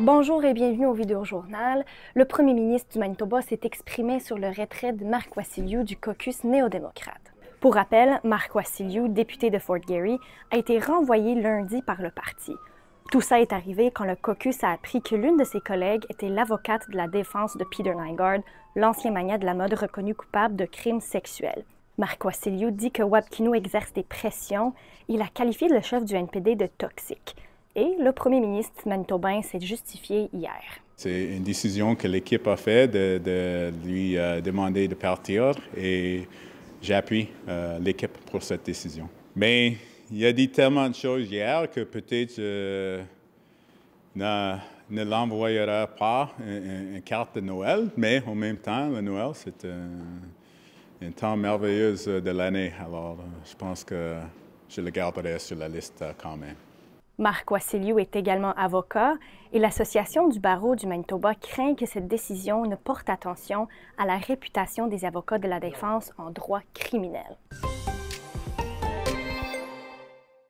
Bonjour et bienvenue au Vidéo Journal. Le premier ministre du Manitoba s'est exprimé sur le retrait de Marc Wassiliou du caucus néo-démocrate. Pour rappel, Marc Wassiliou, député de Fort Garry, a été renvoyé lundi par le parti. Tout ça est arrivé quand le caucus a appris que l'une de ses collègues était l'avocate de la défense de Peter Nygaard, l'ancien magnat de la mode reconnu coupable de crimes sexuels. Marc Wassiliou dit que Wabkinu exerce des pressions. Il a qualifié le chef du NPD de toxique. Et le premier ministre manitobain s'est justifié hier. C'est une décision que l'équipe a faite de, lui euh, demander de partir et j'appuie euh, l'équipe pour cette décision. Mais il a dit tellement de choses hier que peut-être je euh, ne, ne pas une, carte de Noël, mais en même temps, le Noël, c'est un, temps merveilleux de l'année. Alors, je pense que je le garderai sur la liste quand même. Marc Wassiliou est également avocat et l'Association du barreau du Manitoba craint que cette décision ne porte attention à la réputation des avocats de la défense en droit criminel.